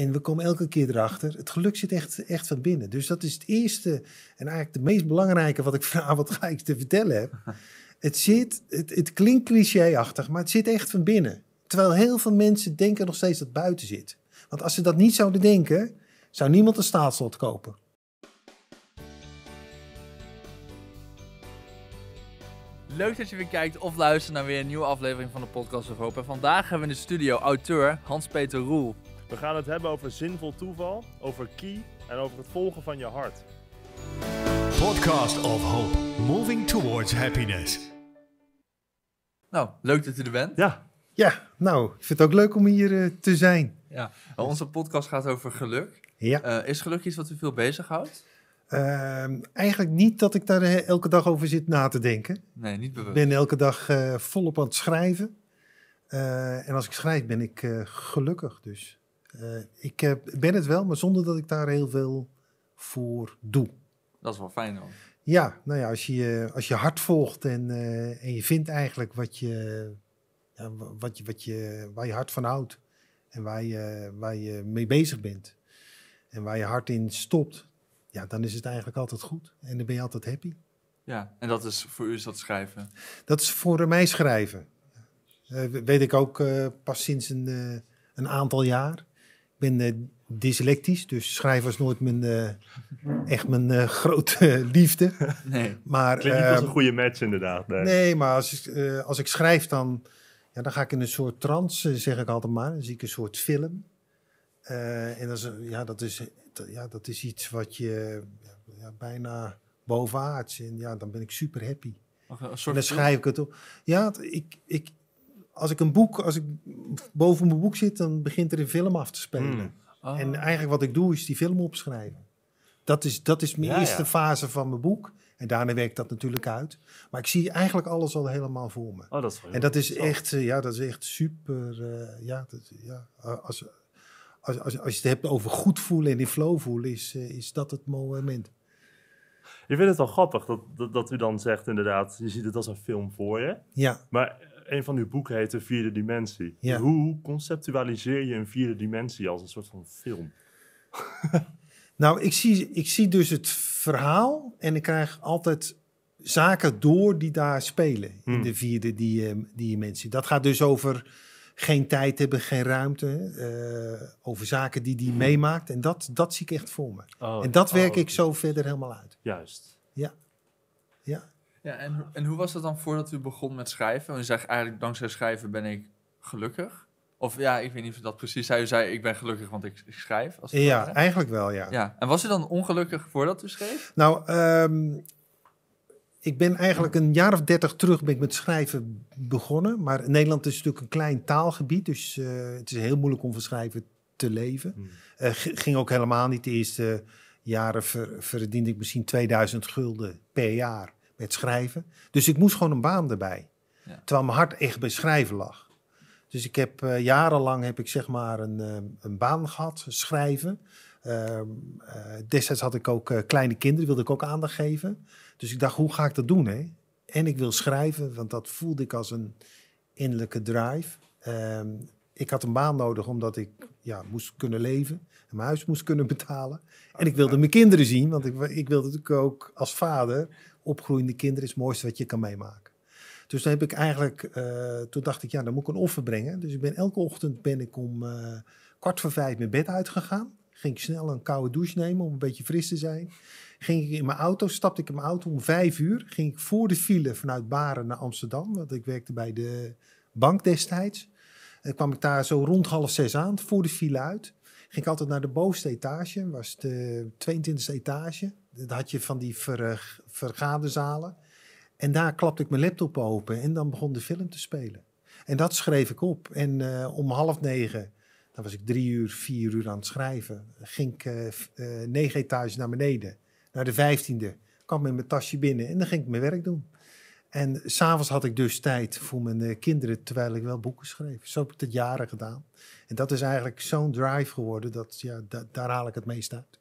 En we komen elke keer erachter. Het geluk zit echt, echt van binnen. Dus dat is het eerste en eigenlijk de meest belangrijke wat ik vanavond ga ik te vertellen heb. Het, zit, het, het klinkt clichéachtig, maar het zit echt van binnen. Terwijl heel veel mensen denken nog steeds dat het buiten zit. Want als ze dat niet zouden denken, zou niemand een staatslot kopen. Leuk dat je weer kijkt of luistert naar weer een nieuwe aflevering van de Podcast of Hoop. En vandaag hebben we in de studio auteur Hans-Peter Roel. We gaan het hebben over zinvol toeval, over key en over het volgen van je hart. Podcast of Hope, Moving Towards Happiness. Nou, leuk dat u er bent. Ja. Ja, nou, ik vind het ook leuk om hier eh, te zijn. Ja, nou, onze podcast gaat over geluk. Ja. Eh, is geluk iets wat u veel bezighoudt? Uh, eigenlijk niet dat ik daar eh, elke dag over zit na te denken. Nee, niet bewust. Ik ben elke dag volop aan het schrijven. en als ik schrijf ben ik gelukkig dus. Eh, ik ben het wel, maar zonder dat ik daar heel veel voor doe. Dat is wel fijn hoor. Ja, nou ja, als je als je hart volgt en, eh, en je vindt eigenlijk wat je, ja, wat je, wat je, waar je hart van houdt en waar je, waar je mee bezig bent en waar je hart in stopt, ja, dan is het eigenlijk altijd goed en dan ben je altijd happy. Ja, en dat is voor u is dat schrijven? Dat is voor mij schrijven. Uh, weet ik ook pas sinds een, een aantal jaar ben dyslectisch, dus schrijven was nooit mijn, echt mijn eh, grote liefde. Nee, maar, klinkt niet als een eh, goede match inderdaad. Nee, nee maar als, ik, eh, als ik schrijf dan, ja, dan ga ik in een soort trance, zeg ik altijd maar. Dan zie ik een soort film. en dat is, ja, dat, is, ja, dat is iets wat je ja, bijna bovenaards. En ja, dan ben ik super happy. Een soort en dan schrijf ik het op. Ja, ik, ik, als ik een boek, als ik boven mijn boek zit, dan begint er een film af te spelen. Hmm. Ah. En eigenlijk wat ik doe, is die film opschrijven. Dat is, dat is mijn eerste fase van mijn boek. En daarna werkt dat natuurlijk uit. Maar ik zie eigenlijk alles al helemaal voor me. Oh, dat is en dat is, echt, eh, ja, dat is echt super. Eh, ja, dat, ja, als, als, als, als je het hebt over goed voelen en in flow voelen, is, eh, is dat het moment. Ik vind het wel grappig dat, dat, dat, u dan zegt inderdaad, je ziet het als een film voor je. Ja. Maar een van uw boeken heet De Vierde Dimensie. Ja. Hoe conceptualiseer je een vierde dimensie als een soort van film? nou, ik zie, ik zie dus het verhaal en ik krijg altijd zaken door die daar spelen in hmm. de vierde die, die eh, dimensie. Dat gaat dus over geen tijd hebben, geen ruimte, eh, over zaken die die hmm. meemaakt. En dat, dat zie ik echt voor me. Oh, en dat werk oh, ik zo verder helemaal uit. Juist. Ja. Ja, en, en hoe was dat dan voordat u begon met schrijven? Want u zegt eigenlijk, dankzij schrijven ben ik gelukkig. Of ja, ik weet niet of dat precies zei. U zei, ik ben gelukkig, want ik, schrijf. Als ja, eigenlijk wel, ja. ja. En was u dan ongelukkig voordat u schreef? Nou, ehm, ik ben eigenlijk een jaar of dertig terug ben ik met schrijven begonnen. Maar Nederland is natuurlijk een klein taalgebied. Dus eh, het is heel moeilijk om van schrijven te leven. Hmm. Eh, ging ook helemaal niet. De eerste jaren verdiende ik misschien 2000 gulden per jaar met schrijven. Dus ik moest gewoon een baan erbij. Terwijl mijn hart echt bij schrijven lag. Dus ik heb eh, jarenlang heb ik zeg maar een, eh, een baan gehad, schrijven. Uh, destijds had ik ook kleine kinderen, wilde ik ook aandacht geven. Dus ik dacht, hoe ga ik dat doen? Hè? En ik wil schrijven, want dat voelde ik als een innerlijke drive. Ehm, ik had een baan nodig omdat ik ja, moest kunnen leven en mijn huis moest kunnen betalen. En ik wilde mijn kinderen zien, want ik, ik wilde natuurlijk ook als vader opgroeiende kinderen is het mooiste wat je kan meemaken. Dus toen heb ik eigenlijk, eh, toen dacht ik, ja, dan moet ik een offer brengen. Dus ik ben elke ochtend ben ik om eh, kwart voor vijf mijn bed uitgegaan. Ging ik snel een koude douche nemen om een beetje fris te zijn. Ging ik in mijn auto, stapte ik in mijn auto om vijf uur. Ging ik voor de file vanuit Baren naar Amsterdam, want ik werkte bij de bank destijds. En kwam ik daar zo rond half zes aan, voor de file uit. Ging ik altijd naar de bovenste etage, was de eh, 22e etage dat had je van die ver, eh, vergaderzalen. En daar klapte ik mijn laptop open en dan begon de film te spelen. En dat schreef ik op. En eh, om half negen, dan was ik drie uur, vier uur aan het schrijven, ging ik eh, negen etages naar beneden, naar de vijftiende. Kwam met mijn tasje binnen en dan ging ik mijn werk doen. En s'avonds had ik dus tijd voor mijn kinderen terwijl ik wel boeken schreef. Zo heb ik dat jaren gedaan. En dat is eigenlijk zo'n drive geworden dat ja, daar haal ik het meest uit.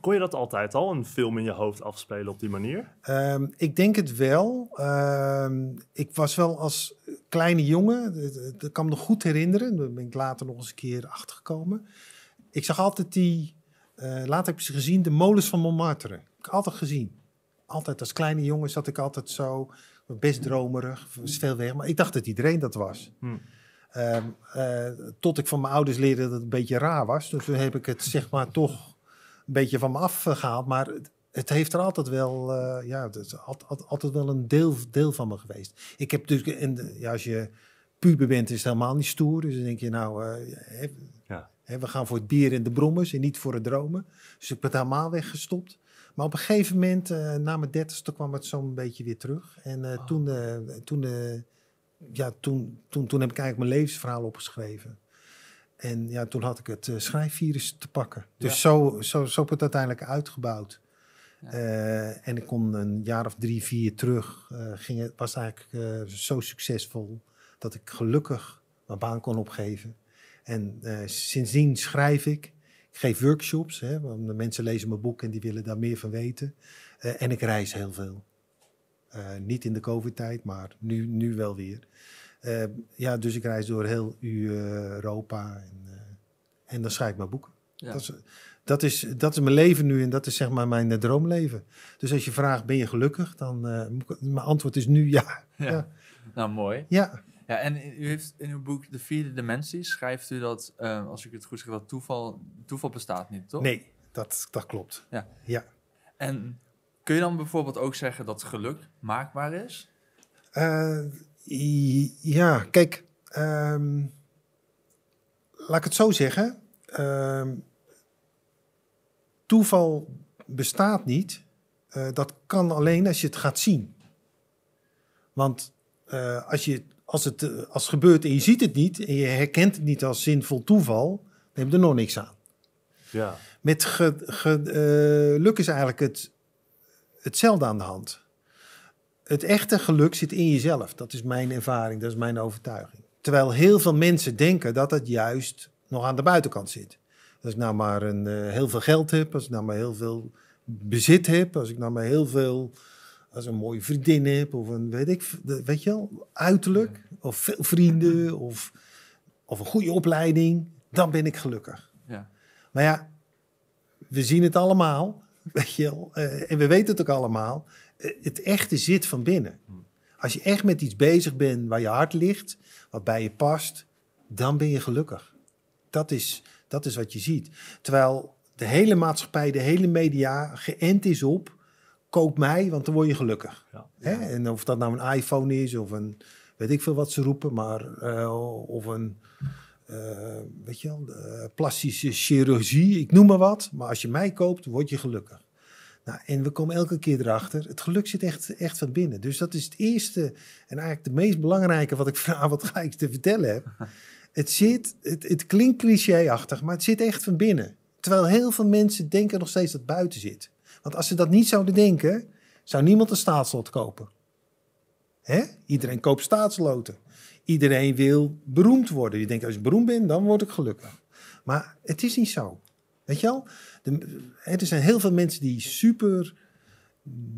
Kon je dat altijd al, een film in je hoofd afspelen op die manier? Ehm, ik denk het wel. Ehm, ik was wel als kleine jongen, dat kan me nog goed herinneren, daar ben ik later nog eens een keer achtergekomen. Ik zag altijd die, eh, later heb ik ze gezien, de molens van Montmartre. Heb had altijd gezien. Altijd als kleine jongen zat ik altijd zo, best dromerig, veel weg. Maar ik dacht dat iedereen dat was. Hmm. tot ik van mijn ouders leerde dat het een beetje raar was. Dus toen heb ik het zeg maar toch een beetje van me afgehaald. Maar het, heeft er altijd wel, eh, ja, het altijd, wel een deel, deel van me geweest. Ik heb dus, ja, als je puber bent, is het helemaal niet stoer. Dus dan denk je, nou, eh, ja. we gaan voor het bier en de brommers en niet voor het dromen. Dus ik ben het helemaal weggestopt. Maar op een gegeven moment, eh, na mijn dertigste, kwam het zo'n beetje weer terug. En ah. toen, toen, ja, toen, toen, toen heb ik eigenlijk mijn levensverhaal opgeschreven. En ja, toen had ik het eh, schrijfvirus te pakken. Dus zo, zo, zo heb ik het uiteindelijk uitgebouwd. Eh, en ik kon een jaar of drie, vier terug. Eh, ging het was eigenlijk zo succesvol dat ik gelukkig mijn baan kon opgeven. En sindsdien schrijf ik. Ik geef workshops, hè, want de mensen lezen mijn boek en die willen daar meer van weten. en ik reis heel veel. niet in de COVID-tijd, maar nu, nu wel weer. Eh, ja, dus ik reis door heel Europa en, eh, en dan schrijf ik mijn boeken. Dat, is, dat, is, dat is mijn leven nu en dat is zeg maar mijn eh, droomleven. Dus als je vraagt, ben je gelukkig? Dan, mijn antwoord is nu ja. ja. ja. Nou, mooi. Ja. Ja, en u heeft in uw boek De Vierde Dimensie, schrijft u dat, als ik het goed zeg, dat toeval, toeval bestaat niet, toch? Nee, dat, dat klopt. Ja. ja. En kun je dan bijvoorbeeld ook zeggen dat geluk maakbaar is? Ja, kijk, ehm, laat ik het zo zeggen. Ehm, toeval bestaat niet. Eh, dat kan alleen als je het gaat zien. Want eh, als, je, als, het, eh, als gebeurt en je ziet het niet en je herkent het niet als zinvol toeval, dan heb je er nog niks aan. Ja. Met geluk is eigenlijk het, hetzelfde aan de hand het echte geluk zit in jezelf. Dat is mijn ervaring, dat is mijn overtuiging. Terwijl heel veel mensen denken dat het juist nog aan de buitenkant zit. Als ik nou maar een, eh, heel veel geld heb, als ik nou maar heel veel bezit heb, als ik nou maar heel veel, als een mooie vriendin heb of een, weet ik, weet je wel, uiterlijk of veel vrienden of, of een goede opleiding, dan ben ik gelukkig. Ja. Maar ja, we zien het allemaal, weet je wel, eh, en we weten het ook allemaal het echte zit van binnen. Als je echt met iets bezig bent waar je hart ligt, wat bij je past, dan ben je gelukkig. Dat is, dat is wat je ziet. Terwijl de hele maatschappij, de hele media geënt is op, koop mij, want dan word je gelukkig. Ja. En of dat nou een iPhone is of een, weet ik veel wat ze roepen, maar eh, of een, eh, weet je wel, eh, plastische chirurgie, ik noem maar wat. Maar als je mij koopt, word je gelukkig. Nou, en we komen elke keer erachter. Het geluk zit echt, echt van binnen. Dus dat is het eerste en eigenlijk de meest belangrijke wat ik vanavond ga ik te vertellen heb. Het, zit, het, het klinkt clichéachtig, maar het zit echt van binnen. Terwijl heel veel mensen denken nog steeds dat het buiten zit. Want als ze dat niet zouden denken, zou niemand een staatslot kopen. Hè? Iedereen koopt staatsloten. Iedereen wil beroemd worden. Je denkt, als je beroemd ben, dan word ik gelukkig. Maar het is niet zo. Weet je al? er zijn heel veel mensen die super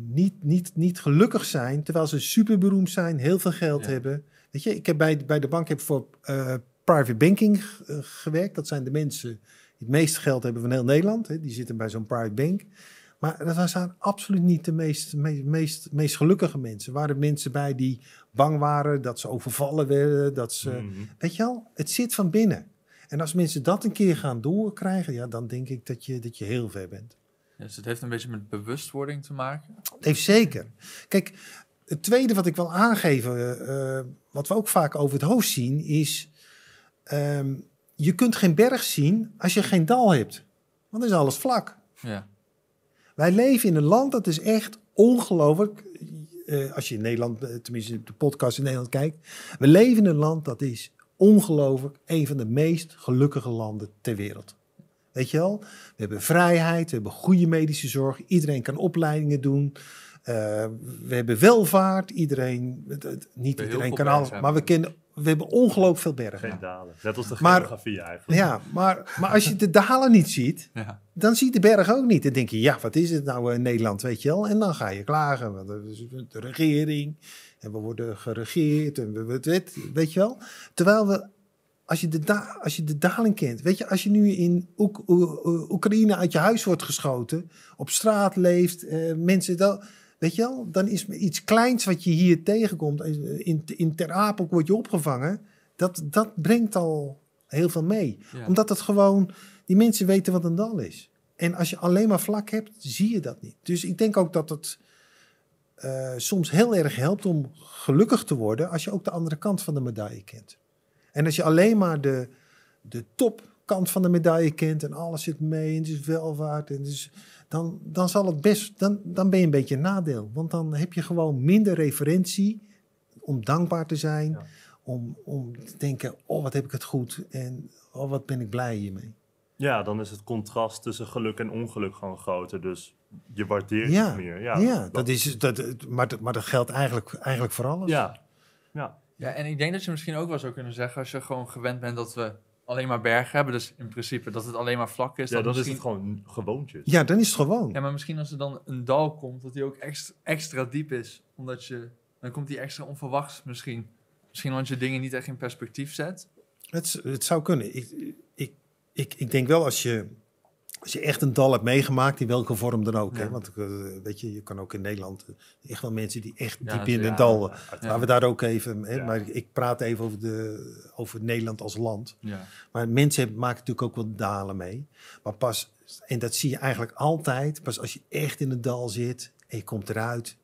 niet, niet, niet gelukkig zijn, terwijl ze super beroemd zijn, heel veel geld hebben. Weet je, ik heb bij, bij de bank heb voor eh, private banking eh, gewerkt. Dat zijn de mensen die het meeste geld hebben van heel Nederland. Hè. Die zitten bij zo'n private bank. Maar dat waren absoluut niet de meest, meest, meest, gelukkige mensen. Er waren mensen bij die bang waren dat ze overvallen werden. Dat ze, mhm. Weet je al, het zit van binnen. En als mensen dat een keer gaan doorkrijgen, ja, dan denk ik dat je, dat je heel ver bent. dus het heeft een beetje met bewustwording te maken? heeft zeker. Kijk, het tweede wat ik wil aangeven, eh, eh, wat we ook vaak over het hoofd zien, is... Ehm, je kunt geen berg zien als je geen dal hebt. Want dan is alles vlak. Ja. Wij leven in een land dat is echt ongelooflijk. Eh, als je in Nederland, tenminste de podcast in Nederland kijkt. We leven in een land dat is ongelooflijk een van de meest gelukkige landen ter wereld. Weet je wel? We hebben vrijheid, we hebben goede medische zorg, iedereen kan opleidingen doen. Eh, we hebben welvaart, iedereen, niet iedereen kan alles, maar we, kennen, we hebben ongelooflijk veel bergen. Geen dalen, net als de geografie eigenlijk. Ja, maar, maar als je de dalen niet ziet, dan ziet de berg ook niet. en denk je, ja, wat is het nou in eh, Nederland, weet je wel? En dan ga je klagen, want de regering, en we worden geregeerd en we, weet, weet je wel. Terwijl we, als je, de als je de daling kent, weet je, als je nu in Oekraïne uit je huis wordt geschoten, op straat leeft, eh, mensen dat. Weet je wel, dan is iets kleins wat je hier tegenkomt. In, in Ter Apel word je opgevangen. Dat, dat brengt al heel veel mee. Omdat het gewoon, die mensen weten wat een dal is. En als je alleen maar vlak hebt, zie je dat niet. Dus ik denk ook dat het eh, soms heel erg helpt om gelukkig te worden als je ook de andere kant van de medaille kent. En als je alleen maar de, de topkant van de medaille kent en alles zit mee en het is welvaart en dan, dan zal het best, dan, dan ben je een beetje een nadeel. Want dan heb je gewoon minder referentie om dankbaar te zijn, om, om te denken, oh wat heb ik het goed en oh wat ben ik blij hiermee. Ja, dan is het contrast tussen geluk en ongeluk gewoon groter. Dus je waardeert ja, het meer. Ja, ja dat, is, dat, maar, dat, maar dat geldt eigenlijk, eigenlijk voor alles. Ja. ja. Ja, en ik denk dat je misschien ook wel zou kunnen zeggen, als je gewoon gewend bent dat we alleen maar bergen hebben, dus in principe dat het alleen maar vlak is. Ja, dan, is het gewoon gewoontjes. Ja, dan is het gewoon. Ja, maar misschien als er dan een dal komt, dat die ook extra, extra diep is, omdat je, dan komt die extra onverwachts misschien. Misschien omdat je dingen niet echt in perspectief zet. Het, het zou kunnen. Ik, ik, ik denk wel als je, als je echt een dal hebt meegemaakt, in welke vorm dan ook. Hè? Want eh, weet je, je kan ook in Nederland eh, echt wel mensen die echt diep in het dal. Waar eh, we daar ook even. Hè? Maar ik praat even over, de, over Nederland als land. Maar mensen maken natuurlijk ook wel dalen mee. Maar pas, en dat zie je eigenlijk altijd, pas als je echt in het dal zit en je komt eruit,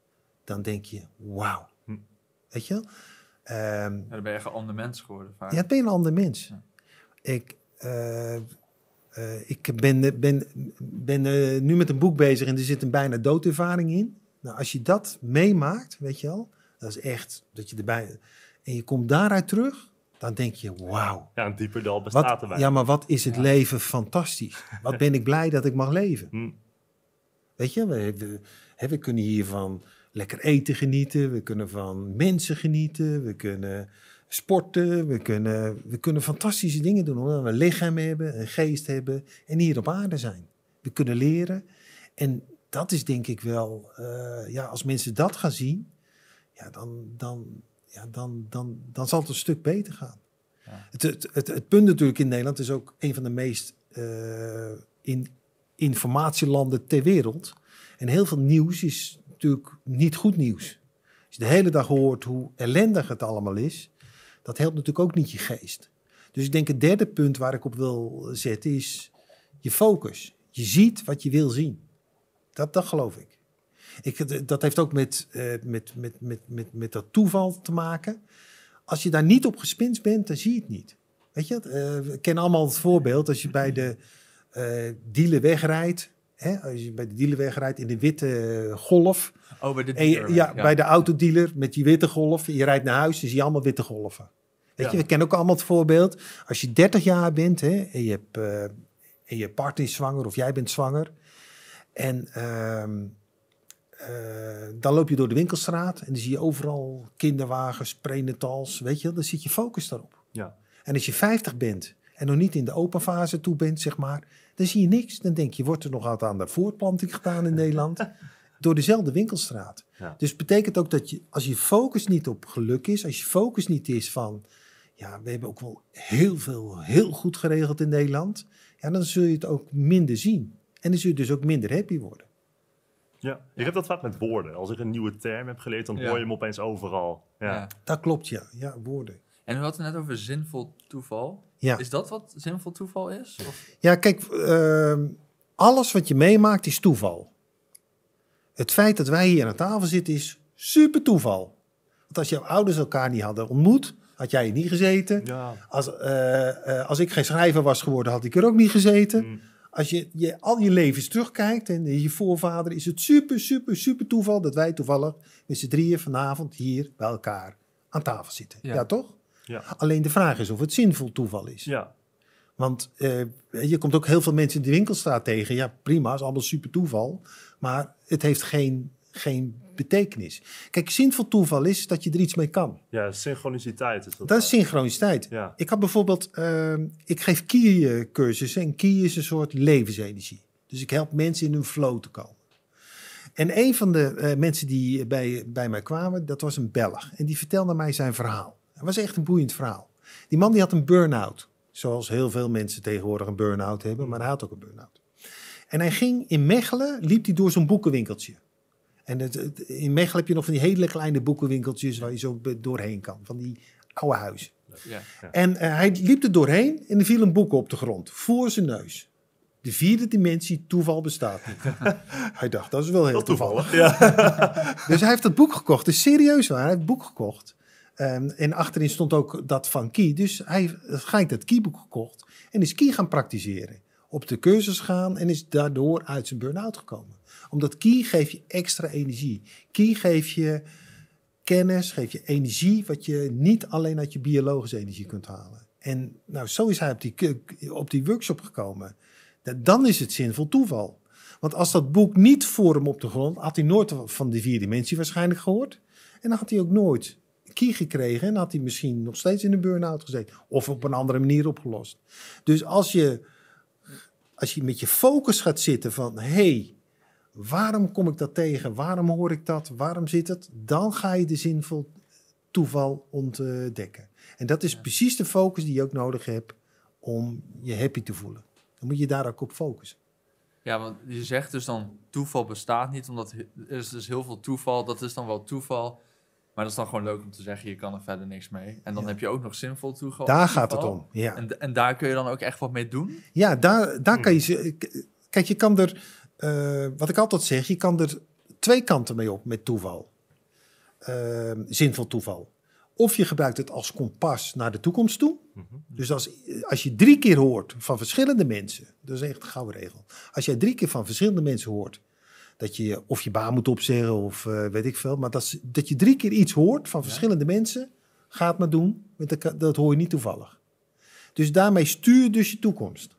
dan denk je: wauw. Hm. Weet je? Ehm, dan ben je echt een ander mens geworden. Vaak. Ja, ben je een ander mens. Ik, eh, eh, ik ben, ben, ben eh, nu met een boek bezig en er zit een bijna doodervaring in. Nou, als je dat meemaakt, weet je wel, dat is echt dat je erbij. En je komt daaruit terug, dan denk je: wauw. Ja, een dieper dal bestaat wat, erbij. Ja, maar wat is het leven fantastisch? Wat ben ik blij dat ik mag leven? Hm. Weet je, we, we, kunnen hiervan lekker eten genieten, we kunnen van mensen genieten, we kunnen sporten, we kunnen, we kunnen fantastische dingen doen. Omdat we een lichaam hebben, een geest hebben en hier op aarde zijn. We kunnen leren. En dat is denk ik wel, eh, ja, als mensen dat gaan zien, ja, dan, dan, ja, dan, dan, dan zal het een stuk beter gaan. Het, het, het, punt natuurlijk in Nederland is ook een van de meest uh, in, informatielanden ter wereld. En heel veel nieuws is natuurlijk niet goed nieuws. Als je de hele dag hoort hoe ellendig het allemaal is, dat helpt natuurlijk ook niet je geest. Dus ik denk het derde punt waar ik op wil zetten is je focus. Je ziet wat je wil zien. Dat, dat geloof ik. ik dat heeft ook met, eh, met, met, met, met, met dat toeval te maken. Als je daar niet op gespinst bent, dan zie je het niet. Weet je, we eh, kennen allemaal het voorbeeld als je bij de uh, dealer wegrijdt. als je bij de dealer wegrijdt in de witte golf. Oh, bij de dealer, ja, bij de autodealer met die witte golf. Je rijdt naar huis en zie je allemaal witte golven we kennen ook allemaal het voorbeeld. Als je 30 jaar bent hè, en, je hebt, eh, je partner is zwanger of jij bent zwanger. En ehm, eh, dan loop je door de winkelstraat en dan zie je overal kinderwagens, prenatals, weet je, dan zit je focus daarop. Ja. En als je 50 bent en nog niet in de open fase toe bent, zeg maar, dan zie je niks. Dan denk je, wordt er nog altijd aan de voortplanting gedaan in Nederland? door dezelfde winkelstraat. Dus betekent ook dat je, als je focus niet op geluk is, als je focus niet is van ja, we hebben ook wel heel veel, heel goed geregeld in Nederland. Ja, dan zul je het ook minder zien. En dan zul je dus ook minder happy worden. Ja, ik heb dat vaak met woorden. Als ik een nieuwe term heb geleerd, dan hoor je hem opeens overal. Ja. ja. Dat klopt, ja. Ja, woorden. En we hadden het net over zinvol toeval. Ja. Is dat wat zinvol toeval is? Of? Ja, kijk, ehm, alles wat je meemaakt is toeval. Het feit dat wij hier aan tafel zitten is super toeval. Want als jouw ouders elkaar niet hadden ontmoet, had jij niet gezeten. Ja. Als, eh, eh, als ik geen schrijver was geworden, had ik er ook niet gezeten. Mm. als je, je, al je levens terugkijkt en je voorvader, is het super, super, super toeval dat wij toevallig met z'n drieën vanavond hier bij elkaar aan tafel zitten. Ja, toch? Ja. Alleen de vraag is of het zinvol toeval is. Ja. Want eh, je komt ook heel veel mensen in de winkelstraat tegen. Ja, prima, is allemaal super toeval. Maar het heeft geen, geen betekenis. Kijk, zinvol toeval is dat je er iets mee kan. Ja, synchroniciteit. Is dat, dat is synchroniciteit. Ik had bijvoorbeeld, ehm, ik geef KI-cursussen en KI is een soort levensenergie. Dus ik help mensen in hun flow te komen. En een van de eh, mensen die bij, bij mij kwamen, dat was een Belg. En die vertelde mij zijn verhaal. Het was echt een boeiend verhaal. Die man die had een burn-out. Zoals heel veel mensen tegenwoordig een burn-out hebben, maar hij had ook een burn-out. En hij ging in Mechelen, liep hij door zo'n boekenwinkeltje. En het, in Mechelen heb je nog van die hele kleine boekenwinkeltjes waar je zo doorheen kan. Van die oude huizen. Ja, En eh, hij liep er doorheen en er viel een boek op de grond. Voor zijn neus. De vierde dimensie, toeval bestaat niet. hij dacht, dat is wel heel toevallig. Ja. dus hij heeft dat boek gekocht. is serieus waar, hij heeft het boek gekocht. Ehm, en achterin stond ook dat van Kie. Dus hij heeft waarschijnlijk dat Kie-boek gekocht. En is Kie gaan praktiseren. Op de cursus gaan en is daardoor uit zijn burn-out gekomen omdat key geeft je extra energie. Key geeft je kennis, geeft je energie, wat je niet alleen uit je biologische energie kunt halen. En nou, zo is hij op die, op die workshop gekomen. Dan is het zinvol toeval. Want als dat boek niet voor hem op de grond, had hij nooit van die vier dimensie waarschijnlijk gehoord. En dan had hij ook nooit key gekregen en had hij misschien nog steeds in de burn-out gezeten. Of op een andere manier opgelost. Dus als je, als je met je focus gaat zitten van, hey, Waarom kom ik dat tegen? Waarom hoor ik dat? Waarom zit het? Dan ga je de zinvol toeval ontdekken. En dat is precies de focus die je ook nodig hebt om je happy te voelen. Dan moet je daar ook op focussen. Ja, want je zegt dus dan toeval bestaat niet, omdat er is dus heel veel toeval. Dat is dan wel toeval, maar dat is dan gewoon leuk om te zeggen, je kan er verder niks mee. En dan heb je ook nog zinvol toeval. Daar gaat het om, ja. En, en daar kun je dan ook echt wat mee doen? Ja, daar, daar kan hmm. je... Kijk, je kan er eh, wat ik altijd zeg, je kan er twee kanten mee op met toeval. Ehm, zinvol toeval. Of je gebruikt het als kompas naar de toekomst toe. Mhm. Dus als, als je drie keer hoort van verschillende mensen, dat is echt een gouden regel. Als jij drie keer van verschillende mensen hoort, dat je of je baan moet opzeggen of eh, weet ik veel, maar dat, dat je drie keer iets hoort van verschillende mensen, ga het maar doen, dat, dat hoor je niet toevallig. Dus daarmee stuur dus je toekomst.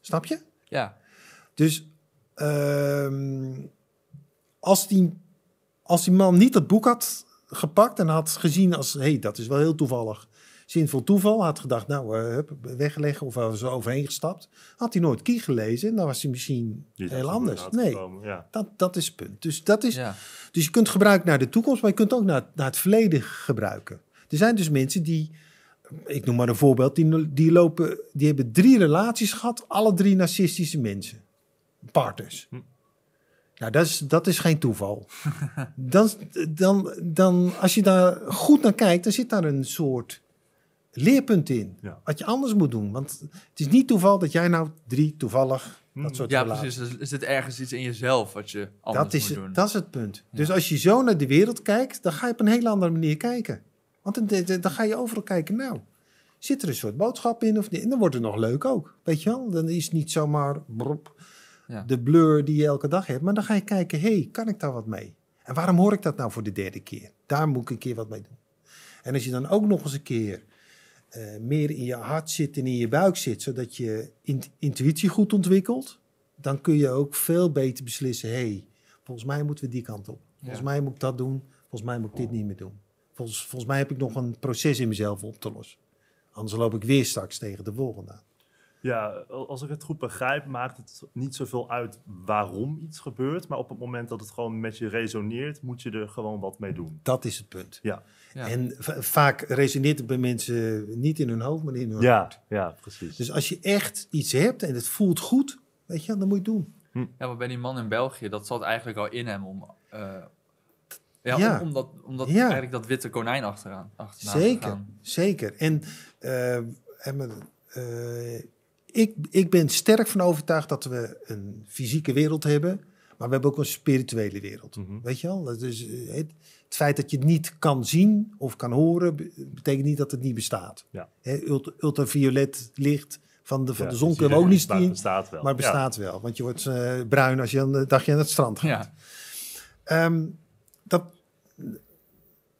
Snap je? Ja. Dus ehm, als, die, als man niet dat boek had gepakt en had gezien als... hey, dat is wel heel toevallig. Zinvol toeval. Had gedacht, nou, uh, weggelegd of was er overheen gestapt. Had hij nooit Kie gelezen en dan was hij misschien heel anders. Nee, dat, dat is het punt. Dus, dat is, dus je kunt gebruiken naar de toekomst, maar je kunt ook naar, naar het verleden gebruiken. Er zijn dus mensen die ik noem maar een voorbeeld, die, die, lopen, die hebben drie relaties gehad, alle drie narcistische mensen partners. Dus. Hm. Nou, dat is, dat is geen toeval. dan, dan, dan, als je daar goed naar kijkt, dan zit daar een soort leerpunt in. Wat je anders moet doen. Want het is niet toeval dat jij nou drie toevallig hm. dat soort Ja, precies. Dus is het ergens iets in jezelf wat je anders dat is, moet doen? Dat is het punt. Dus als je zo naar de wereld kijkt, dan ga je op een hele andere manier kijken. Want dan, dan ga je overal kijken, nou, zit er een soort boodschap in of En dan wordt het nog leuk ook, weet je wel? Dan is het niet zomaar... Brop, ja. de blur die je elke dag hebt. Maar dan ga je kijken, hey, kan ik daar wat mee? En waarom hoor ik dat nou voor de derde keer? Daar moet ik een keer wat mee doen. En als je dan ook nog eens een keer eh, meer in je hart zit en in je buik zit, zodat je intuïtie goed ontwikkelt, dan kun je ook veel beter beslissen, hey, volgens mij moeten we die kant op. Volgens mij moet ik dat doen, volgens mij moet ik dit niet meer doen. Volgens, volgens mij heb ik nog een proces in mezelf op te lossen. Anders loop ik weer straks tegen de volgende aan. Ja, als ik het goed begrijp, maakt het niet zoveel uit waarom iets gebeurt. Maar op het moment dat het gewoon met je resoneert, moet je er gewoon wat mee doen. Dat is het punt. Ja. En vaak resoneert het bij mensen niet in hun hoofd, maar in hun ja, hart. Ja, precies. Dus als je echt iets hebt en het voelt goed, weet je, dan moet je het doen. Hm. Ja, maar bij die man in België, dat zat eigenlijk al in hem om... Eh, ja, omdat, ja. eigenlijk dat witte konijn achteraan. zeker, zeker. En, uh, ik, ik ben sterk van overtuigd dat we een fysieke wereld hebben, maar we hebben ook een spirituele wereld. Mhm. Weet je wel? Dus het, feit dat je het niet kan zien of kan horen, betekent niet dat het niet bestaat. Ja. ultraviolet licht van de, van de zon dus kunnen we ook niet zien, bestaat wel. maar bestaat wel. Want je wordt eh, bruin als je een dagje aan het strand gaat. Ehm, dat,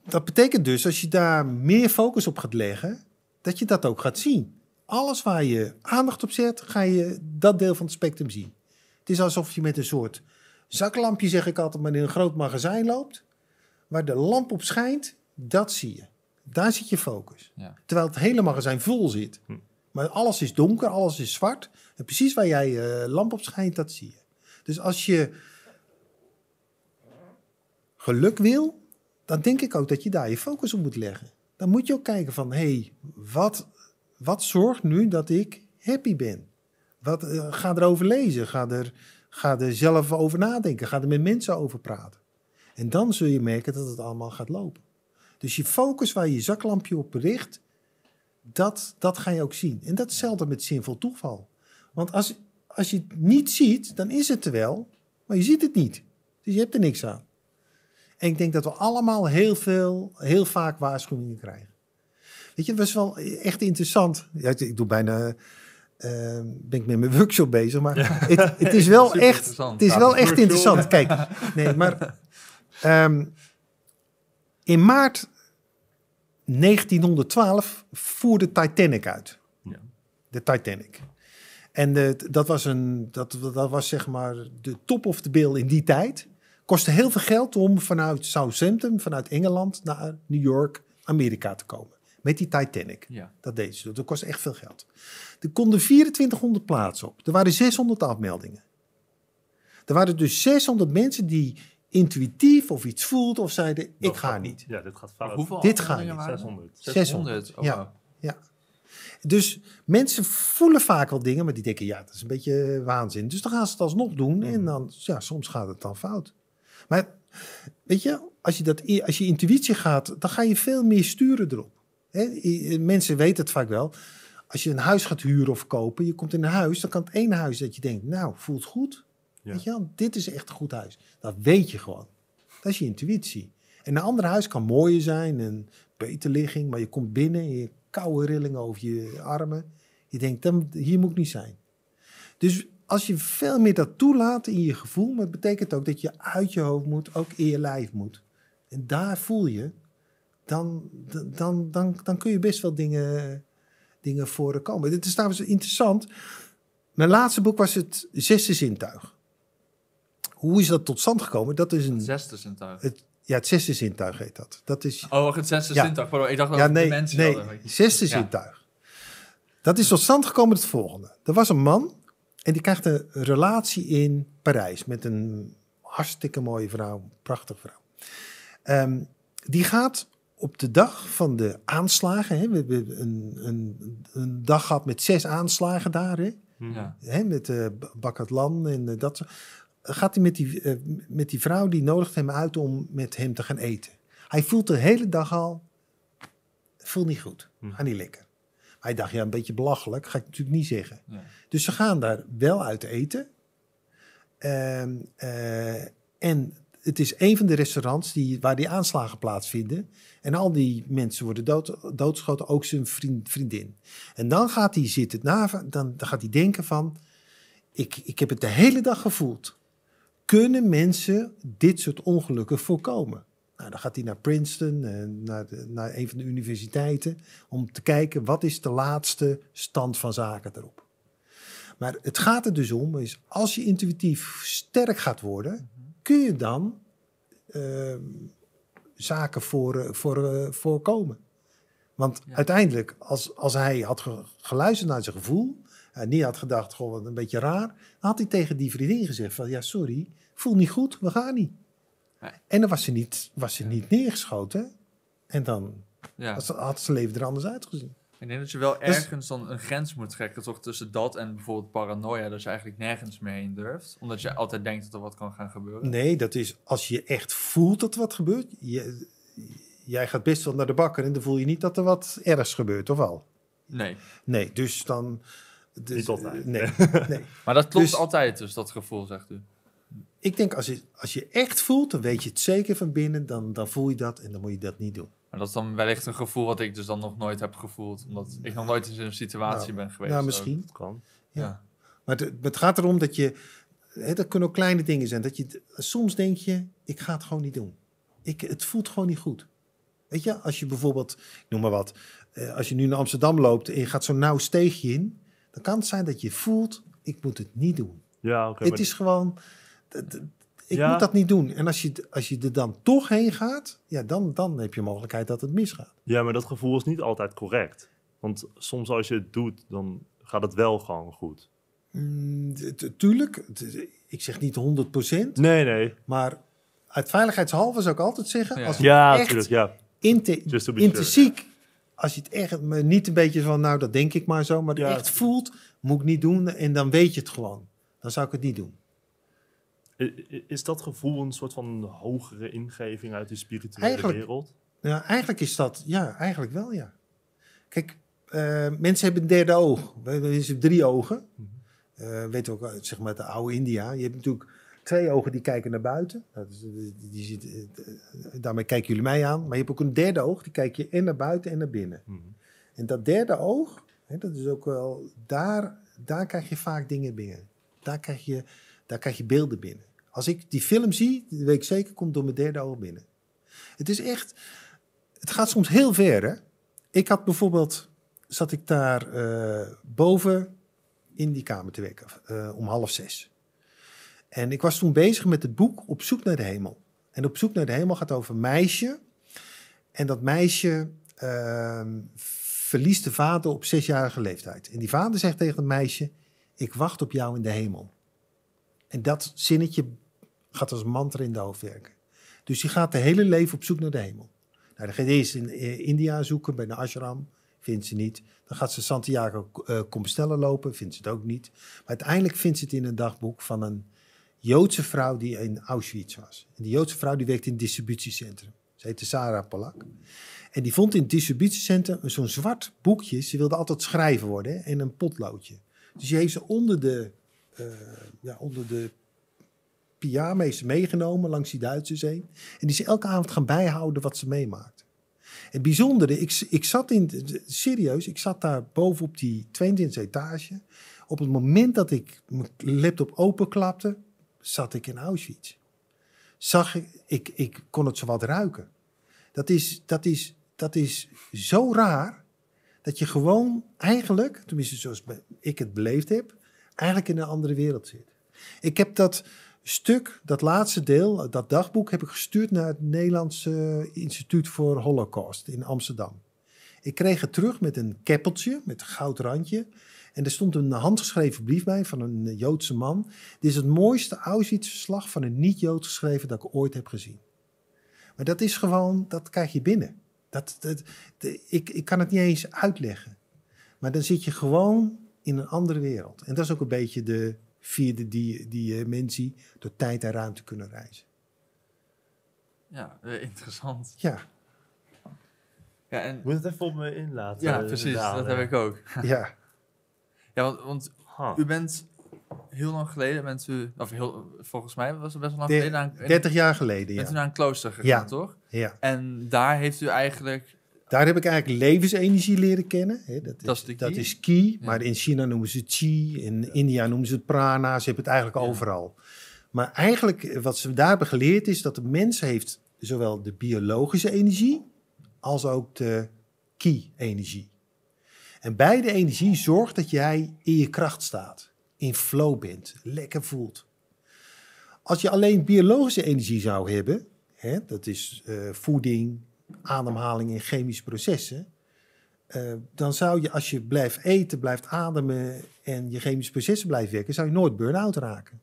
dat betekent dus, als je daar meer focus op gaat leggen, dat je dat ook gaat zien alles waar je aandacht op zet, ga je dat deel van het spectrum zien. Het is alsof je met een soort zaklampje, zeg ik altijd, maar in een groot magazijn loopt. Waar de lamp op schijnt, dat zie je. Daar zit je focus. Terwijl het hele magazijn vol zit. Hm. Maar alles is donker, alles is zwart. En precies waar jij je eh, lamp op schijnt, dat zie je. Dus als je geluk wil, dan denk ik ook dat je daar je focus op moet leggen. Dan moet je ook kijken van, hé, hey, wat wat zorgt nu dat ik happy ben? Wat, eh, ga erover lezen, ga er, ga er zelf over nadenken, ga er met mensen over praten. En dan zul je merken dat het allemaal gaat lopen. Dus je focus waar je je zaklampje op richt, dat, dat ga je ook zien. En dat is hetzelfde met zinvol toeval. Want als, als je het niet ziet, dan is het er wel, maar je ziet het niet. Dus je hebt er niks aan. En ik denk dat we allemaal heel veel, heel vaak waarschuwingen krijgen. Weet je, het was wel echt interessant. Ja, ik doe bijna. Uh, ben ik met mijn workshop bezig, maar het, het, is wel echt, interessant. het is wel echt interessant. Kijk, nee, maar ehm, in maart 1912 voerde Titanic uit. Ja. De Titanic. En dat, was een, dat was zeg maar de top of the bill in die tijd. Kostte heel veel geld om vanuit Southampton, vanuit Engeland, naar New York, Amerika te komen. Met die Titanic. Ja. Dat deden ze. Dat kost echt veel geld. Er konden 2400 plaatsen op. Er waren 600 afmeldingen. Er waren dus 600 mensen die intuïtief of iets voelden of zeiden: Ik ga niet. Ja, dit gaat fout. Hoeveel dit gaat niet. 600. 600. Ja, ja. Dus mensen voelen vaak wel dingen, maar die denken: Ja, dat is een beetje eh, waanzin. Dus dan gaan ze het alsnog doen en hmm. dan, ja, soms gaat het dan fout. Maar weet je, als je, dat, als je intuïtie gaat, dan ga je veel meer sturen erop. He, mensen weten het vaak wel. Als je een huis gaat huren of kopen, je komt in een huis, dan kan het één huis dat je denkt, nou, voelt goed. Weet je wel, dit is echt een goed huis. Dat weet je gewoon. Dat is je intuïtie. En een ander huis kan mooier zijn een beter ligging, maar je komt binnen en je koude rillingen over je armen. Je denkt, hier moet ik niet zijn. Dus als je veel meer dat toelaat in je gevoel, maar het betekent ook dat je uit je hoofd moet, ook in je lijf moet. En daar voel je dan, dan, dan, dan kun je best wel dingen, dingen voorkomen. Dit is namelijk interessant. Mijn laatste boek was het zesde zintuig. Hoe is dat tot stand gekomen? Dat is een, zesde zintuig? Het, ja, het zesde zintuig heet dat. dat is, oh, het zesde zintuig. ik dacht dat de nee, mensen nee, hadden. zesde zintuig. Dat is tot stand gekomen het volgende. Er was een man en die krijgt een relatie in Parijs met een hartstikke mooie vrouw, prachtige vrouw. Ehm, die gaat op de dag van de aanslagen, hè, we hebben een, een, een, dag gehad met zes aanslagen daar, hè, ja. hè met uh, Bakatlan en eh, dat. Gaat hij met die, eh, met die vrouw, die nodigt hem uit om met hem te gaan eten. Hij voelt de hele dag al, voelt niet goed, hm. gaat niet lekker. Hij dacht, ja, een beetje belachelijk, ga ik natuurlijk niet zeggen. Dus ze gaan daar wel uit eten. Ehm, en het is een van de restaurants die, waar die aanslagen plaatsvinden. En al die mensen worden dood, doodgeschoten, ook zijn vriend, vriendin. En dan gaat hij zitten na, dan, dan gaat hij denken van... Ik, ik heb het de hele dag gevoeld. Kunnen mensen dit soort ongelukken voorkomen? Nou, dan gaat hij naar Princeton, naar, naar een van de universiteiten... om te kijken wat is de laatste stand van zaken erop. Maar het gaat er dus om, is als je intuïtief sterk gaat worden kun je dan ehm, zaken voor, eh, voor, eh, voorkomen. Want uiteindelijk, als, als hij had geluisterd naar zijn gevoel, en niet had gedacht, gewoon wat een beetje raar, dan had hij tegen die vriendin gezegd van, ja, sorry, voel niet goed, we gaan niet. En dan was ze niet, was ze niet neergeschoten en dan ja. had, zijn had, ze leven er anders uitgezien. Ik denk dat je wel dus- ergens dan een grens moet trekken, toch? Tussen dat en bijvoorbeeld paranoia, dat je eigenlijk nergens meer in durft. Omdat je altijd denkt dat er wat kan gaan gebeuren. Nee, dat is als je echt voelt dat wat gebeurt. jij gaat best wel naar de bakker en dan voel je niet dat er wat ergs gebeurt, of al. Nee. Nee, dus dan... Dus, niet altijd. Nee, nee. Maar dat klopt dus- altijd dus, dat gevoel, zegt u? Ik denk, als je, als je echt voelt, dan weet je het zeker van binnen. Dan, dan voel je dat en dan moet je dat niet doen dat is dan wellicht een gevoel wat ik dus dan nog nooit heb gevoeld. Omdat ik nog nooit in zo'n situatie nou, ben geweest. Ja, nou, misschien. Dat kan. Ja. Maar het, gaat erom dat je... Hè, dat kunnen ook kleine dingen zijn. Dat je, soms denk je, ik ga het gewoon niet doen. Ik, het voelt gewoon niet goed. Weet je, als je bijvoorbeeld, noem maar wat... Eh, als je nu naar Amsterdam loopt en je gaat zo'n nauw steegje in... dan kan het zijn dat je voelt, ik moet het niet doen. Ja, oké. het is gewoon ik moet dat niet doen. En als je, als je er dan toch heen gaat, ja, dan, dan heb je mogelijkheid dat het misgaat. Ja, maar dat gevoel is niet altijd correct. Want soms als je het doet, dan gaat het wel gewoon goed. Mm, tuurlijk, ik zeg niet 100%. Nee, nee. Maar uit veiligheidshalve zou ik altijd zeggen, ja. als je ja, echt intrinsiek, als je het echt niet een beetje van, nou dat denk ik maar zo, maar ja. echt voelt, moet ik niet doen en dan weet je het gewoon. Dan zou ik het niet doen. Is dat gevoel een soort van hogere ingeving uit de spirituele wereld? Ja, eigenlijk is dat, ja, eigenlijk wel, ja. Kijk, eh, mensen hebben een derde oog. Mensen drie ogen. Uh, weet ook, eh, zeg maar, de oude India. Je hebt natuurlijk twee ogen die kijken naar buiten. Dat is, die daarmee kijken jullie mij aan. Maar je hebt ook een derde oog, die kijk je en naar buiten en naar binnen. Mhm. En dat derde oog, hè, dat is ook wel, daar, daar krijg je vaak dingen binnen. Daar krijg je daar krijg je beelden binnen. Als ik die film zie, weet ik zeker, komt door mijn derde oog binnen. Het is echt, het gaat soms heel ver. Hè? Ik had bijvoorbeeld, zat ik daar eh, boven in die kamer te werken, eh, om half zes. En ik was toen bezig met het boek Op zoek naar de hemel. En Op zoek naar de hemel gaat over een meisje. En dat meisje ehm, verliest de vader op zesjarige leeftijd. En die vader zegt tegen het meisje, ik wacht op jou in de hemel. En dat zinnetje gaat als mantra in de hoofd werken. Dus die gaat de hele leven op zoek naar de hemel. Nou, dan gaat eerst in eh, India zoeken, bij de ashram, vindt ze niet. Dan gaat ze Santiago uh, Compostela lopen, vindt ze het ook niet. Maar uiteindelijk vindt ze het in een dagboek van een Joodse vrouw die in Auschwitz was. En die Joodse vrouw die werkte in het distributiecentrum. Ze heette Sarah Palak. En die vond in het distributiecentrum zo'n zwart boekje. Ze wilde altijd schrijven worden hè, en een potloodje. Dus die heeft ze onder de eh, ja, onder de pyjama's meegenomen langs die Duitse zee. En die ze elke avond gaan bijhouden wat ze meemaakt. Het bijzondere, ik, ik zat in, serieus, ik zat daar op die 22e etage. Op het moment dat ik mijn laptop openklapte, zat ik in Auschwitz. Zag ik, ik, ik kon het zowat ruiken. Dat is, dat, is, dat is zo raar dat je gewoon eigenlijk, tenminste zoals ik het beleefd heb, eigenlijk in een andere wereld zit. Ik heb dat stuk, dat laatste deel, dat dagboek, heb ik gestuurd naar het Nederlandse Instituut voor Holocaust in Amsterdam. Ik kreeg het terug met een keppeltje, met een goud randje. En er stond een handgeschreven brief bij van een Joodse man. Dit is het mooiste Auschwitz-verslag van een niet-Jood geschreven dat ik ooit heb gezien. Maar dat is gewoon, dat krijg je binnen. Dat, dat, ik, ik kan het niet eens uitleggen. Maar dan zit je gewoon in een andere wereld. En dat is ook een beetje de vierde die, die dimensie, door tijd en ruimte kunnen reizen. Ja, eh, interessant. Ja. ja en... Moet het even op me inlaten. Ja, precies, dat heb ik ook. ja. Ja, want, u bent heel lang geleden, bent u, of heel, volgens mij was het best wel lang geleden. 30 jaar geleden, bent ja. Bent u naar een klooster gegaan, toch? Ja. En daar heeft u eigenlijk daar heb ik eigenlijk levensenergie leren kennen. dat, is, dat, maar in China noemen ze chi, in India noemen ze het prana, ze hebben het eigenlijk overal. Maar eigenlijk eh, wat ze daar hebben geleerd is dat de mens heeft zowel de biologische energie als ook de qi energie En beide energie zorgt dat jij in je kracht staat, in flow bent, lekker voelt. Als je alleen biologische energie zou hebben, dat is eh, voeding, ademhaling in chemische processen. Eh, dan zou je, als je blijft eten, blijft ademen en je chemische processen blijft werken, zou je nooit burn-out raken.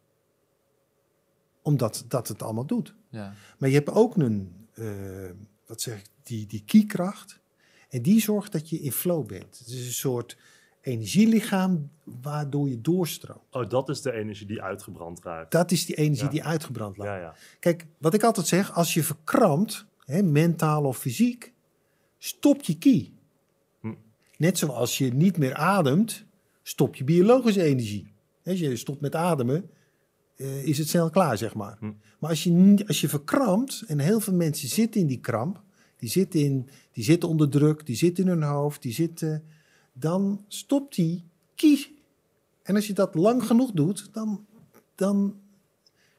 Omdat dat het allemaal doet. Ja. Maar je hebt ook een, uh, wat zeg ik, die, die kiekracht. En die zorgt dat je in flow bent. Het is een soort energielichaam waardoor je doorstroomt. Oh, dat is de energie die uitgebrand raakt. Dat is die energie die uitgebrand raakt. Ja, Kijk, wat ik altijd zeg, als je verkrampt, hè, mentaal of fysiek, stopt je kie. Hm. Net zoals je niet meer ademt, stop je biologische energie. Als je stopt met ademen, eh, is het snel klaar, zeg maar. Hm. Maar als je, als je verkrampt, en heel veel mensen zitten in die kramp, die zitten, in, die zitten onder druk, die zitten in hun hoofd, die zitten, dan stopt die kie. En als je dat lang genoeg doet, dan, dan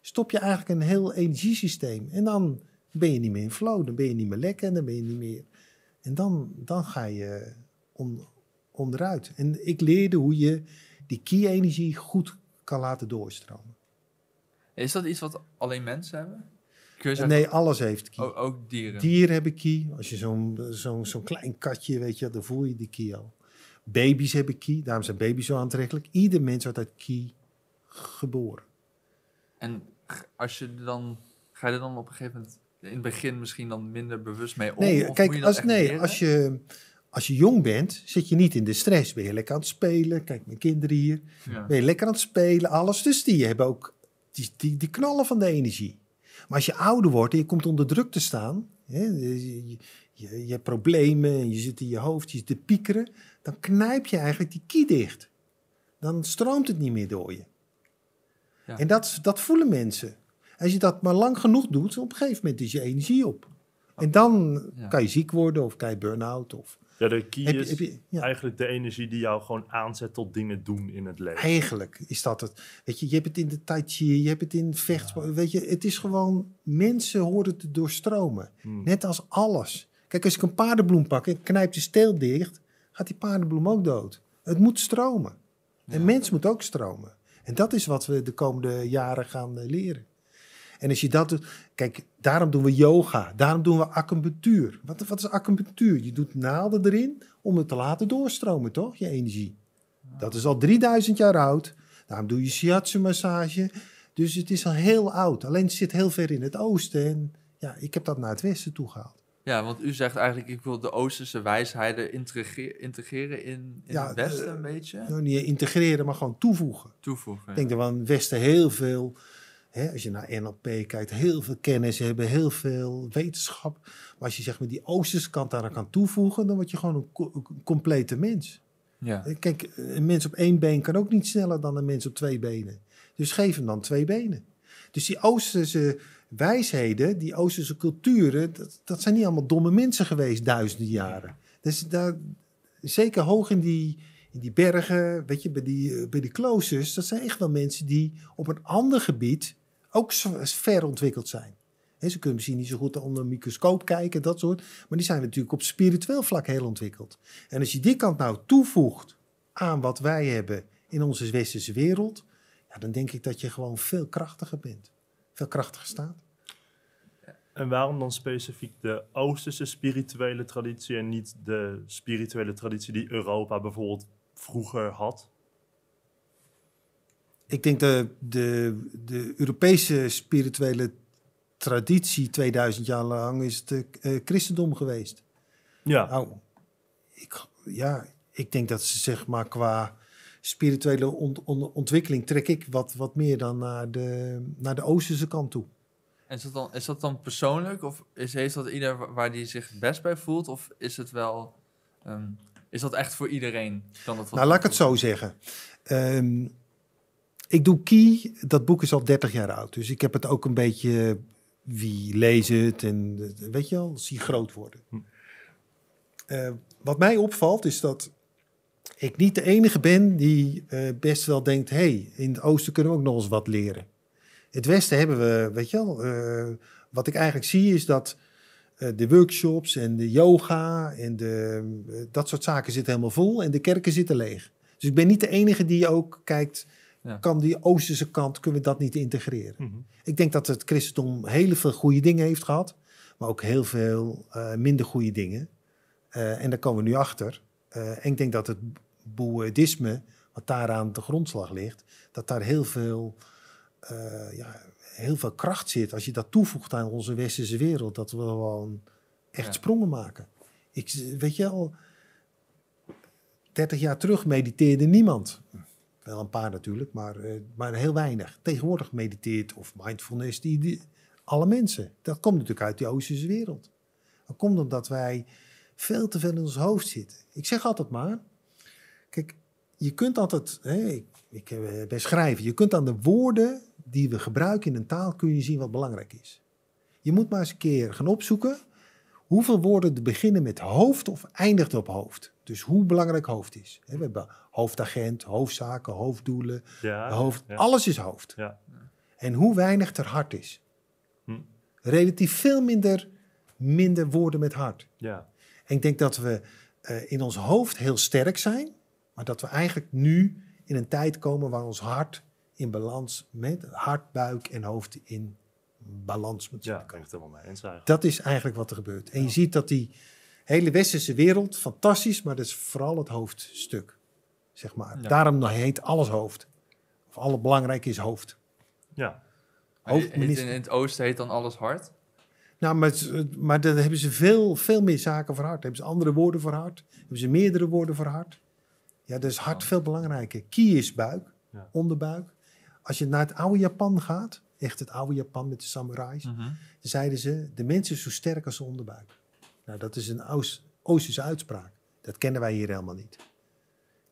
stop je eigenlijk een heel energiesysteem. En dan ben je niet meer in flow, dan ben je niet meer lekker en dan ben je niet meer. En dan, dan ga je onderuit. En ik leerde hoe je die ki-energie goed kan laten doorstromen. Is dat iets wat alleen mensen hebben? Eh, nee, alles heeft ki. Ook, ook, dieren? Dieren hebben ki. Als je zo'n zo'n zo'n klein katje, weet je, dan voel je die ki al. Baby's hebben ki, daarom zijn baby's zo aantrekkelijk. Ieder mens wordt uit ki geboren. En als je dan, ga je er dan op een gegeven moment in het begin misschien dan minder bewust mee om? Nee, kijk, als, nee, als, je, als je jong bent, zit je niet in de stress. Ben je lekker aan het spelen? Kijk, mijn kinderen hier. Ja. Ben je lekker aan het spelen? Alles. Dus die hebben ook die, die, die knallen van de energie. Maar als je ouder wordt en je komt onder druk te staan, hè, je, je, je, hebt problemen en je zit in je hoofd, je zit te piekeren, dan knijp je eigenlijk die kie dicht. Dan stroomt het niet meer door je. Ja. En dat, dat voelen mensen. Als je dat maar lang genoeg doet, op een gegeven moment is je energie op. En dan kan je ziek worden of kan je burn-out. Of... Ja, de key heb, is je, eigenlijk de energie die jou gewoon aanzet tot dingen doen in het leven. Eigenlijk is dat het. Weet je, je hebt het in de tai chi, je hebt het in vecht. Weet je, het is gewoon, mensen horen te doorstromen. Hmm. Net als alles. Kijk, als ik een paardenbloem pak en knijp de steel dicht, gaat die paardenbloem ook dood. Het moet stromen. En mens moet ook stromen. En dat is wat we de komende jaren gaan eh, leren. En als je dat doet, kijk, daarom doen we yoga, daarom doen we acupunctuur. Wat, wat is acupunctuur? Je doet naalden erin om het te laten doorstromen, toch? Je energie. Dat is al 3000 jaar oud. Daarom doe je shiatsu massage. Dus het is al heel oud. Alleen het zit heel ver in het oosten. En ja, ik heb dat naar het westen toe gehaald. Ja, want u zegt eigenlijk, ik wil de Oosterse wijsheden integreren in, in het Westen eh, een beetje. Nou, niet integreren, maar gewoon toevoegen. Toevoegen. Ik denk ja. dat we aan het Westen heel veel als je naar NLP kijkt, heel veel kennis hebben, heel veel wetenschap. Maar als je zeg maar die oosterse kant daar aan kan toevoegen, dan word je gewoon een, complete mens. Ja. Eh, kijk, een mens op één been kan ook niet sneller dan een mens op twee benen. Dus geef hem dan twee benen. Dus die oosterse wijsheden, die oosterse culturen, dat, dat zijn niet allemaal domme mensen geweest duizenden jaren. Dus daar, zeker hoog in die, in die bergen, weet je, bij die, eh, bij die kloosters, dat zijn echt wel mensen die op een ander gebied ook ver ontwikkeld zijn. ze kunnen misschien niet zo goed onder een microscoop kijken, dat soort. Maar die zijn natuurlijk op spiritueel vlak heel ontwikkeld. En als je die kant nou toevoegt aan wat wij hebben in onze westerse wereld, ja, dan denk ik dat je gewoon veel krachtiger bent. Veel krachtiger staat. En waarom dan specifiek de Oosterse spirituele traditie en niet de spirituele traditie die Europa bijvoorbeeld vroeger had? ik denk de, de, de Europese spirituele traditie 2000 jaar lang is het eh, christendom geweest. Ja. Nou, ik, ja, ik denk dat ze zeg maar qua spirituele ontwikkeling trek ik wat, wat meer dan naar de, naar de oosterse kant toe. En is dat dan, is dat dan persoonlijk of is, heeft dat ieder waar die zich best bij voelt? Of is het wel, ehm, is dat echt voor iedereen? Kan dat nou, laat ik het zo zeggen. Um, ik doe Key, dat boek is al 30 jaar oud. Dus ik heb het ook een beetje, wie leest het en weet je al, zie groot worden. Hm. Eh, wat mij opvalt is dat ik niet de enige ben die eh, best wel denkt, hey, in het oosten kunnen we ook nog eens wat leren. Het westen hebben we, weet je al. Eh, wat ik eigenlijk zie is dat de workshops en de yoga en de, dat soort zaken zitten helemaal vol en de kerken zitten leeg. Dus ik ben niet de enige die ook kijkt, kan die Oosterse kant, kunnen we dat niet integreren. Mhm. Ik denk dat het christendom heel veel goede dingen heeft gehad, maar ook heel veel eh, minder goede dingen. Eh, en daar komen we nu achter. Eh, en ik denk dat het boeddhisme, wat daaraan de grondslag ligt, dat daar heel veel, ja, heel veel kracht zit. Als je dat toevoegt aan onze westerse wereld, dat we gewoon echt sprongen maken. Ik, weet je al, 30 jaar terug mediteerde niemand. Wel een paar natuurlijk, maar, eh, maar heel weinig. Tegenwoordig mediteert of mindfulness, die, alle mensen. Dat komt natuurlijk uit die Oosterse wereld. Dat komt omdat wij veel te veel in ons hoofd zitten. Ik zeg altijd maar, kijk, je kunt altijd, hè, ik, eh, ben schrijven, je kunt aan de woorden die we gebruiken in een taal, kun je zien wat belangrijk is. Je moet maar eens een keer gaan opzoeken hoeveel woorden beginnen met hoofd of eindigen op hoofd. Dus hoe belangrijk hoofd is. We hebben hoofdagent, hoofdzaken, hoofddoelen. hoofd, Alles is hoofd. Ja. En hoe weinig er hart is. Hm. Relatief veel minder, minder woorden met hart. Ja. En ik denk dat we eh, in ons hoofd heel sterk zijn. Maar dat we eigenlijk nu in een tijd komen waar ons hart in balans met hart, buik en hoofd in balans moet zijn. kan ik mee eens Dat is eigenlijk wat er gebeurt. En je ziet dat die hele westerse wereld, fantastisch, maar dat is vooral het hoofdstuk. Zeg maar. Daarom heet alles hoofd. Of alle belangrijke is hoofd. Ja. In, het oosten heet dan alles hart? Nou, maar, dan hebben ze veel, veel meer zaken voor hart. hebben ze andere woorden voor hart? Hebben ze meerdere woorden voor hart? Ja, dus is hart veel belangrijker. Kie is buik, onderbuik. Als je naar het oude Japan gaat, echt het oude Japan met de samurais, mhm. zeiden ze: de mensen is zo sterk als ze onderbuik. Nou, dat is een Oost, Oostische uitspraak. Dat kennen wij hier helemaal niet.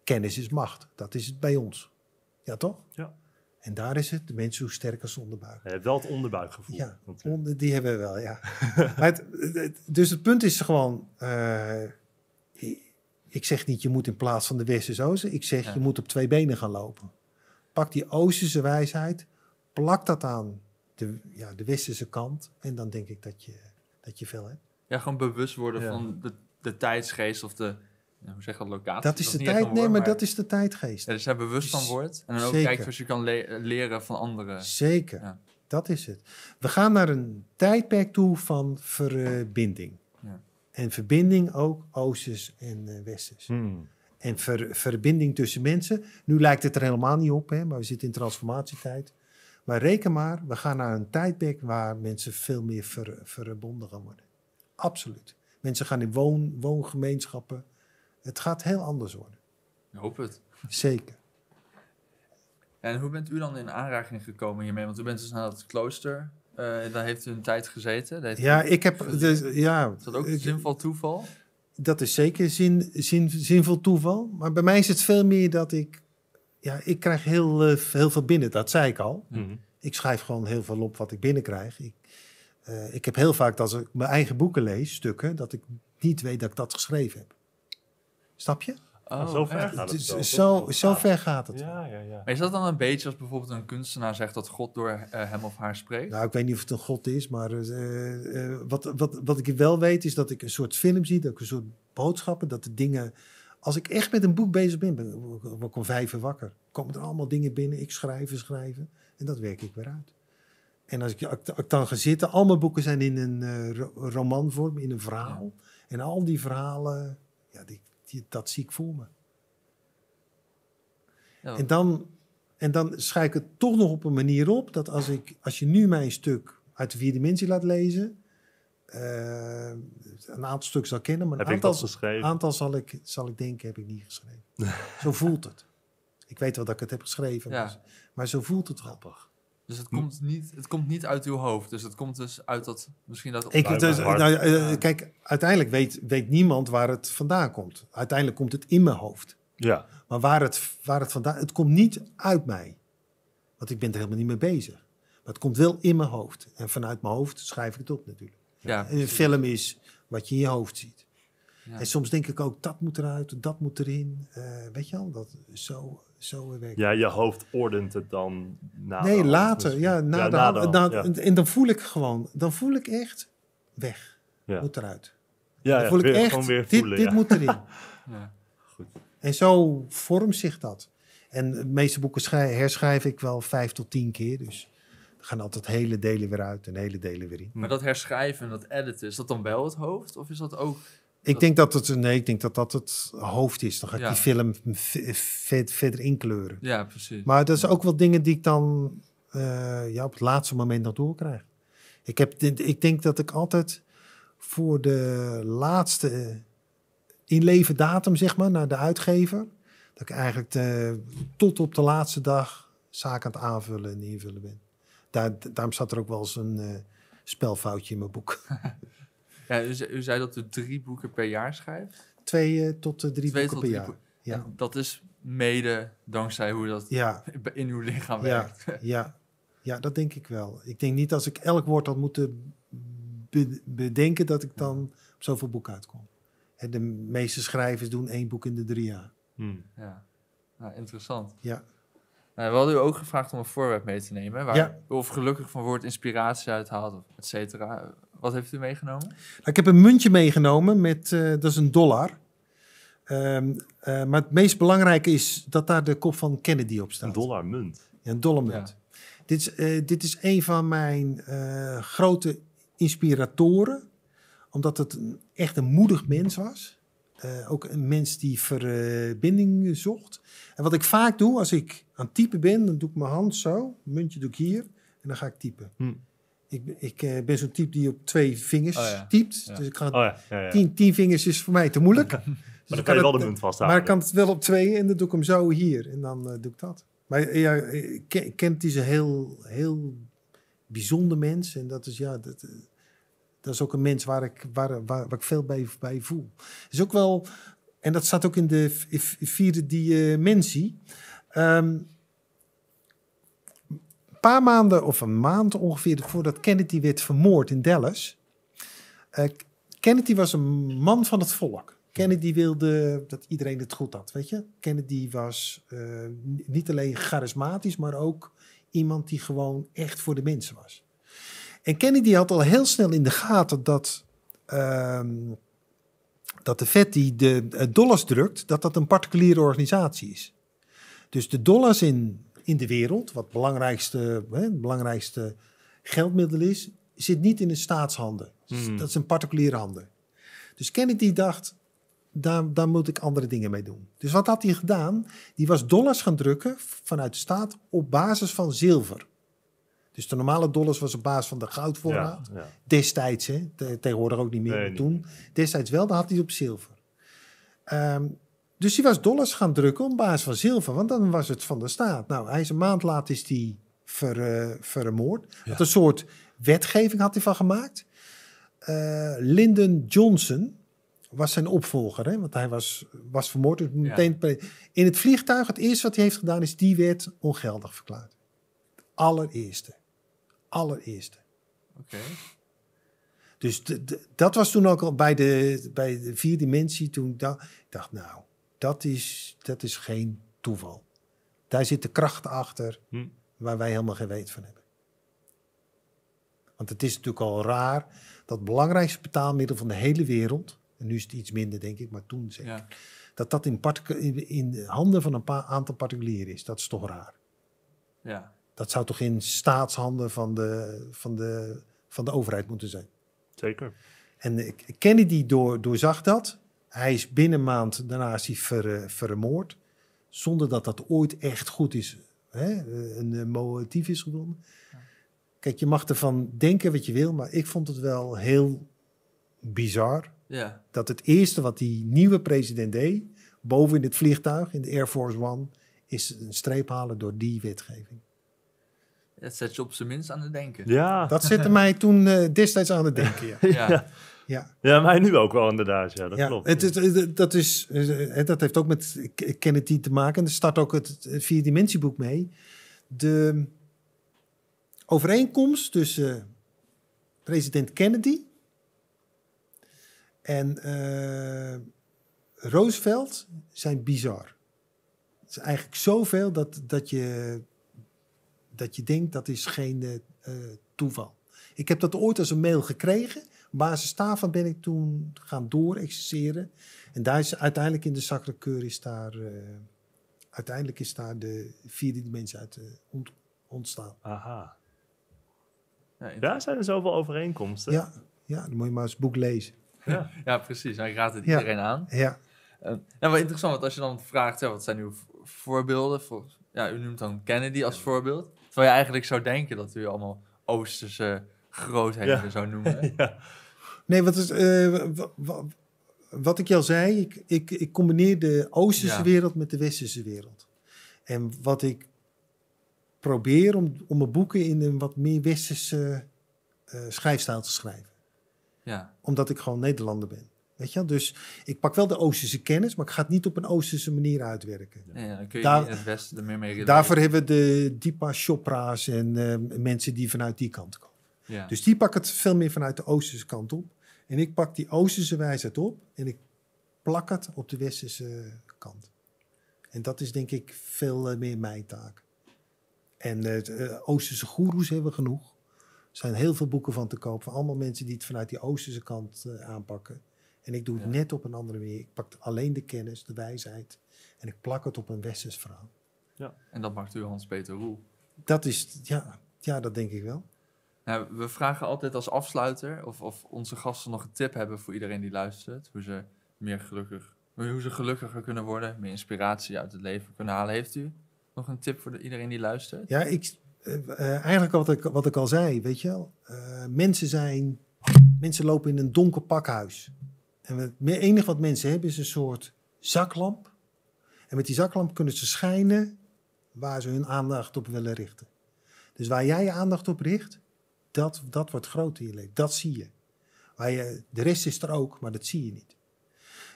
Kennis is macht. Dat is het bij ons. Ja, toch? Ja. En daar is het, de mensen hoe sterk als onderbuik. Je wel het onderbuikgevoel. Ja, onder, eh, die hebben we wel, ja. maar dus het punt is gewoon... Eh, ik zeg niet, je moet in plaats van de westerse oosten... Ik zeg, je moet op twee benen gaan lopen. Pak die oosterse wijsheid, plak dat aan de, ja, de westerse kant... en dan denk ik dat je, dat je veel hebt. Ja, gewoon bewust worden van de, de tijdsgeest of de, hoe zeg je locatie? Dat is, de tijd, nee, maar, dat is de tijdgeest. Ja, dus daar bewust van wordt en dan ook kijkt of je kan leren van anderen. Zeker, dat is het. We gaan naar een tijdperk toe van verbinding. En verbinding ook oosters en uh, westers. Hmm. En ver, verbinding tussen mensen. Nu lijkt het er helemaal niet op, hè, maar we zitten in transformatietijd. Maar reken maar, we gaan naar een tijdperk waar mensen veel meer verbonden gaan worden. Absoluut. Mensen gaan in woon, woongemeenschappen. Het gaat heel anders worden. Ik hoop het. Zeker. En hoe bent u dan in aanraking gekomen hiermee? Want u bent dus naar het klooster. Uh, daar heeft u een tijd gezeten. ja, ik heb... ja, is dat ook ik, zinvol toeval? Dat is zeker zin, zin, zinvol toeval. Maar bij mij is het veel meer dat ik... Ja, ik krijg heel, heel eh, veel binnen. Dat zei ik al. Mm. Ik schrijf gewoon heel veel op wat ik binnenkrijg. Ik, eh, ik heb heel vaak dat als ik mijn eigen boeken lees, stukken, dat ik niet weet dat ik dat geschreven heb. Snap je? Oh, ah, zo ver gaat het. Zo, ver gaat het. Ja, ja, ja. is dat dan een beetje als bijvoorbeeld een kunstenaar zegt dat God door eh, hem of haar spreekt? Nou, ik weet niet of het een God is, maar eh, wat, wat, wat ik wel weet is dat ik een soort film zie, dat ik een soort boodschappen, dat de dingen als ik echt met een boek bezig ben, ben ik om vijf wakker. Komen er allemaal dingen binnen, ik schrijf, schrijven. En dat werk ik weer uit. En als ik, dan ga zitten, al mijn boeken zijn in een eh, romanvorm, in een verhaal. En al die verhalen, ja, die, dat zie ik voor me. Oh. En, dan, en dan schrijf ik het toch nog op een manier op dat als, ik, als je nu mijn stuk uit de vier dimensie laat lezen, eh, een aantal stukken zal kennen, maar een aantal, aantal zal, ik, zal ik denken heb ik niet geschreven. zo voelt het. Ik weet wel dat ik het heb geschreven, maar, maar, zo voelt het grappig. Dus het hm. komt, niet, het komt niet uit uw hoofd. Dus het komt dus uit dat misschien dat. Ik, dus, nou, eh, kijk, uiteindelijk weet, weet niemand waar het vandaan komt. Uiteindelijk komt het in mijn hoofd. Ja. Maar waar het, waar het vandaan. Het komt niet uit mij. Want ik ben er helemaal niet mee bezig. Maar het komt wel in mijn hoofd. En vanuit mijn hoofd schrijf ik het op natuurlijk. Ja, en een film is wat je in je hoofd ziet. Ja. En soms denk ik ook, dat moet eruit, dat moet erin. Eh, weet je al, dat zo zo Ja, je hoofd ordent het dan na. Nee, later. Dus ja, na, na, En dan voel ik gewoon, dan voel ik echt weg. Moet eruit. Ja, dan voel ik echt, weer dit, dit moet erin. Goed. En zo vormt zich dat. En de meeste boeken herschrijf ik wel vijf tot tien keer. Dus er gaan altijd hele delen weer uit en hele delen weer in. Maar dat herschrijven dat editen, is dat dan wel het hoofd? Of is dat ook ik denk dat het, nee, ik denk dat dat het hoofd is. Dan ga ik die film verder inkleuren. Ja, precies. Maar dat is ook wel dingen die ik dan eh, ja, op het laatste moment nog doorkrijg. Ik, heb, ik denk dat ik altijd voor de laatste eh, inleven datum, zeg maar, naar de uitgever. Dat ik eigenlijk de, tot op de laatste dag zaken aan het aanvullen en invullen ben. Daar, daarom zat er ook wel eens een eh, spelfoutje in mijn boek. Ja, u, zei dat u drie boeken per jaar schrijft? Twee eh, tot eh, drie boeken tot per drie jaar. Ja. dat is mede dankzij hoe dat ja. in uw lichaam werkt. Ja. ja, dat denk ik wel. Ik denk niet als ik elk woord had moeten bedenken dat ik dan op zoveel boeken uitkom. En de meeste schrijvers doen één boek in de drie jaar. Hmm. Ja, nou, interessant. Ja. Nou, we hadden u ook gevraagd om een voorwerp mee te nemen. Waar, Of gelukkig van woord inspiratie of et cetera. Wat heeft u meegenomen? Nou, ik heb een muntje meegenomen met, eh, dat is een dollar. Ehm, eh, maar het meest belangrijke is dat daar de kop van Kennedy op staat. Een dollar munt. Ja, een dollar munt. Dit, is, eh, dit is een van mijn grote inspiratoren. Omdat het een, echt een moedig mens was. ook een mens die verbinding zocht. En wat ik vaak doe als ik aan typen ben, dan doe ik mijn hand zo. Muntje doe ik hier. En dan ga ik typen. Hmm. Ik, ik eh, ben zo'n type die op twee vingers oh, typt. Dus ik ga oh, Tien, vingers is voor mij te moeilijk. maar dus dan kan je wel de munt eh, vasthouden. Maar ik kan het wel op twee en dan doe ik hem zo hier. En dan eh, doe ik dat. Maar ja, Kent is een heel, heel bijzonder mens. En dat is, ja, dat, dat is ook een mens waar ik, waar, waar, ik veel bij, bij voel. Is ook wel, en dat staat ook in de vierde dimensie. Um, paar maanden of een maand ongeveer voordat Kennedy werd vermoord in Dallas. Eh, Kennedy was een man van het volk. Kennedy wilde dat iedereen het goed had, weet je. Kennedy was eh, niet alleen charismatisch, maar ook iemand die gewoon echt voor de mensen was. En Kennedy had al heel snel in de gaten dat, ehm, dat de vet die de eh, dollars drukt, dat dat een particuliere organisatie is. Dus de dollars in in de wereld, wat het belangrijkste, hè, het belangrijkste geldmiddel is, zit niet in de staatshanden. Hmm. Dat is een particuliere handen. Dus Kennedy dacht, daar, daar, moet ik andere dingen mee doen. Dus wat had hij gedaan? Die was dollars gaan drukken vanuit de staat op basis van zilver. Dus de normale dollars was op basis van de goudvoorraad. Ja, Destijds, hè, tegenwoordig ook niet meer, nee, toen. Destijds wel, daar had hij op zilver. Ehm, dus hij was dollars gaan drukken op basis van zilver, want dan was het van de staat. Nou, hij is een maand later is die ver, eh, vermoord. Had een soort wetgeving had hij van gemaakt. Eh, Lyndon Johnson was zijn opvolger, hè? want hij was, was vermoord. Dus in het vliegtuig, het eerste wat hij heeft gedaan, is die wet ongeldig verklaard. Allereerste. Allereerste. Oké. Dus dat was toen ook al bij de, bij de vier dimensie. Toen ik dacht, nou, dat is, dat is geen toeval. Daar zit de kracht achter hm. waar wij helemaal geen weet van hebben. Want het is natuurlijk al raar dat het belangrijkste betaalmiddel van de hele wereld, en nu is het iets minder denk ik, maar toen zeker, dat dat in, in, handen van een aantal particulieren is. Dat is toch raar. Ja. Dat zou toch in staatshanden van de, van de, van de overheid moeten zijn. Zeker. En eh, Kennedy door, doorzag dat hij is binnen maand daarna is hij eh, vermoord. Zonder dat dat ooit echt goed is. Hè, eh, een eh, motief is gevonden. Kijk, je mag ervan denken wat je wil. Maar ik vond het wel heel bizar. Ja. Dat het eerste wat die nieuwe president deed. Boven in het vliegtuig, in de Air Force One. Is een streep halen door die wetgeving. Dat zet je op zijn minst aan het denken. Ja. Dat zette mij toen destijds aan het denken. ja. ja. Ja, mij nu ook wel inderdaad. Ja, dat klopt. Het, dat, is, dat heeft ook met Kennedy te maken. En er start ook het vier-dimensieboek mee. De overeenkomst tussen eh, president Kennedy en uh, Roosevelt zijn bizar. Het is eigenlijk zoveel dat, dat, je, dat je denkt dat is geen uh, toeval. Ik heb dat ooit als een mail gekregen. Op basis ben ik toen gaan doorexerceren. En daar is uiteindelijk in de Sacre is daar, eh, uiteindelijk is daar de vierde dimensie uit eh, ontstaan. Aha. daar zijn er zoveel overeenkomsten. Ja, ja, dan moet je maar eens boek lezen. Ja, ja precies. Hij raad het iedereen aan. Ja. Uh, nou, wat interessant, want als je dan vraagt, wat zijn uw voorbeelden? Voor, ja, u noemt dan Kennedy als voorbeeld. Terwijl je eigenlijk zou denken dat u allemaal Oosterse grootheid ja. zou noemen. Nee, wat, is, uh, wat ik al zei, ik, ik, ik combineer de Oosterse wereld met de Westerse wereld. En wat ik probeer om, om mijn boeken in een wat meer Westerse uh, eh, schrijfstaal te schrijven. Ja. Omdat ik gewoon Nederlander ben. Weet je? Dus ik pak wel de Oosterse kennis, maar ik ga het niet op een Oosterse manier uitwerken. Ja, het er meer mee Daarvoor hebben we de Deepa Chopra's en eh, mensen die vanuit die kant komen. Ja. Dus die pak het veel meer vanuit de Oosterse kant op. En ik pak die Oosterse wijsheid op en ik plak het op de Westerse kant. En dat is denk ik veel eh, meer mijn taak. En eh, eh, Oosterse goeroes hebben we genoeg. Er zijn heel veel boeken van te kopen, van allemaal mensen die het vanuit die Oosterse kant aanpakken. En ik doe het net op een andere manier. Ik pak alleen de kennis, de wijsheid en ik plak het op een Westers verhaal. Ja, en dat maakt u Hans-Peter Roel. Dat is, ja, ja, dat denk ik wel we vragen altijd als afsluiter of, of onze gasten nog een tip hebben voor iedereen die luistert. Hoe ze meer gelukkig, hoe ze gelukkiger kunnen worden, meer inspiratie uit het leven kunnen halen. Heeft u nog een tip voor iedereen die luistert? Ja, ik, eh, eh, eigenlijk wat ik, wat ik al zei, weet je wel. Eh, mensen zijn, mensen lopen in een donker pakhuis. En het enige wat mensen hebben is een soort zaklamp. En met die zaklamp kunnen ze schijnen waar ze hun aandacht op willen richten. Dus waar jij je aandacht op richt, dat, dat wordt groot in je leven. Dat zie je. Waar je. De rest is er ook, maar dat zie je niet.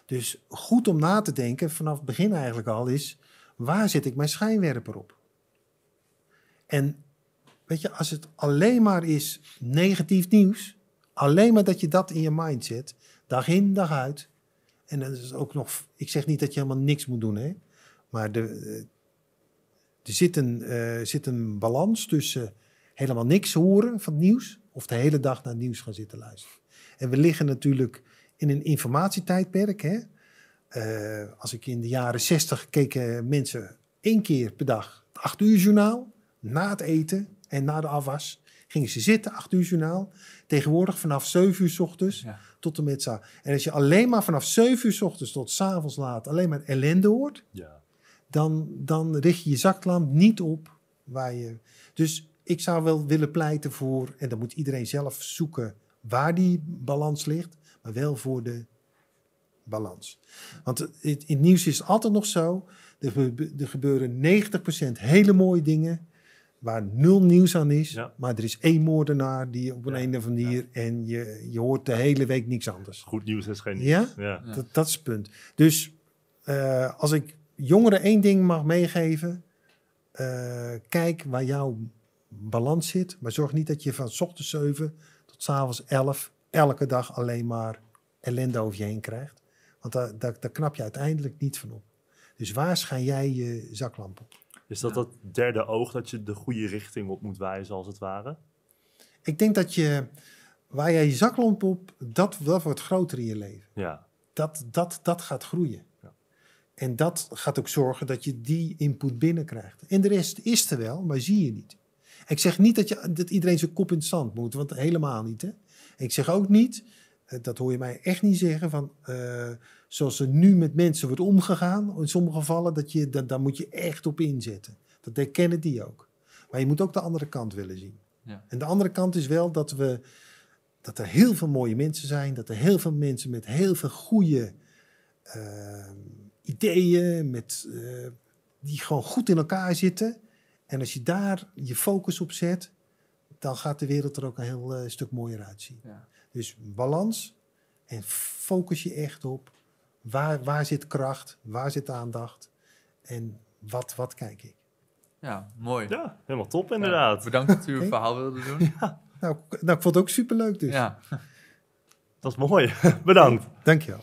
Dus goed om na te denken, vanaf het begin eigenlijk al, is waar zet ik mijn schijnwerper op? En weet je, als het alleen maar is negatief nieuws, alleen maar dat je dat in je mind zet, dag in, dag uit. En dat is ook nog, ik zeg niet dat je helemaal niks moet doen, hè? maar de, eh, er zit een, eh, zit een balans tussen helemaal niks horen van het nieuws of de hele dag naar het nieuws gaan zitten luisteren. En we liggen natuurlijk in een informatietijdperk. Hè? Eh, als ik in de jaren 60 keken mensen één keer per dag het 8 uur journaal, na het eten en na de afwas. Gingen ze zitten, 8 uur journaal. Tegenwoordig vanaf 7 uur s ochtends tot en met En als je alleen maar vanaf 7 uur s ochtends tot s avonds laat alleen maar ellende hoort, ja. dan, dan richt je je zaklamp niet op waar je. Dus ik zou wel willen pleiten voor, en dan moet iedereen zelf zoeken waar die balans ligt, maar wel voor de balans. Want in het nieuws is het altijd nog zo, er gebeuren 90% hele mooie dingen waar nul nieuws aan is, maar er is één moordenaar die op een, of andere manier en je, je hoort de hele week niks anders. Goed nieuws is geen nieuws. Ja, Dat, dat is het punt. Dus eh, als ik jongeren één ding mag meegeven, eh, kijk waar jouw balans zit. Maar zorg niet dat je van ochtends 7 tot s avonds 11 elke dag alleen maar ellende over je heen krijgt. Want daar, knap je uiteindelijk niet van op. Dus waar schijn jij je zaklamp op? Is dat dat derde oog dat je de goede richting op moet wijzen, als het ware? Ik denk dat je, waar jij je zaklamp op, dat, dat wordt groter in je leven. Ja. Dat, dat, dat gaat groeien. Ja. En dat gaat ook zorgen dat je die input binnenkrijgt. En de rest is er wel, maar zie je niet. Ik zeg niet dat, je, dat iedereen zijn kop in het zand moet, want helemaal niet. Hè? Ik zeg ook niet, eh, dat hoor je mij echt niet zeggen, van, eh, zoals er nu met mensen wordt omgegaan, in sommige gevallen, dat je, dat, daar moet je echt op inzetten. Dat herkennen die ook. Maar je moet ook de andere kant willen zien. Ja. En de andere kant is wel dat, we, dat er heel veel mooie mensen zijn, dat er heel veel mensen met heel veel goede eh, ideeën, met, die gewoon goed in elkaar zitten. En als je daar je focus op zet, dan gaat de wereld er ook een heel eh, stuk mooier uitzien. Ja. Dus balans en focus je echt op waar, waar zit kracht, waar zit aandacht en wat, wat kijk ik. Ja, mooi. Ja, helemaal top inderdaad. bedankt dat u uw verhaal wilde doen. Ja. Nou, nou, ik vond het ook superleuk dus. Ja. Dat is mooi. bedankt. Dankjewel.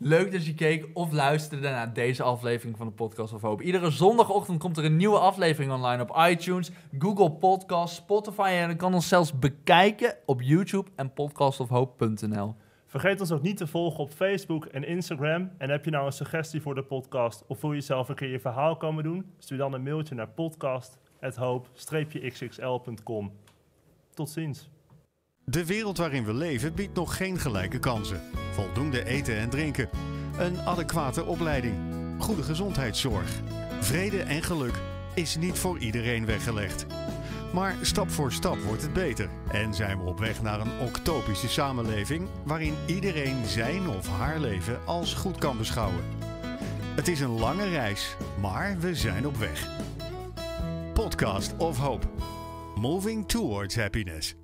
Leuk dat je keek of luisterde naar deze aflevering van de Podcast of Hoop. Iedere zondagochtend komt er een nieuwe aflevering online op iTunes, Google Podcasts, Spotify en je kan ons zelfs bekijken op YouTube en podcastofhoop.nl. Vergeet ons ook niet te volgen op Facebook en Instagram. En heb je nou een suggestie voor de podcast of wil je zelf een keer je verhaal komen doen? Stuur dan een mailtje naar podcast@hoop-xxl.com. Tot ziens. De wereld waarin we leven biedt nog geen gelijke kansen. Voldoende eten en drinken. Een adequate opleiding. Goede gezondheidszorg. Vrede en geluk is niet voor iedereen weggelegd. Maar stap voor stap wordt het beter en zijn we op weg naar een octopische samenleving waarin iedereen zijn of haar leven als goed kan beschouwen. Het is een lange reis, maar we zijn op weg. Podcast of Hope. Moving towards happiness.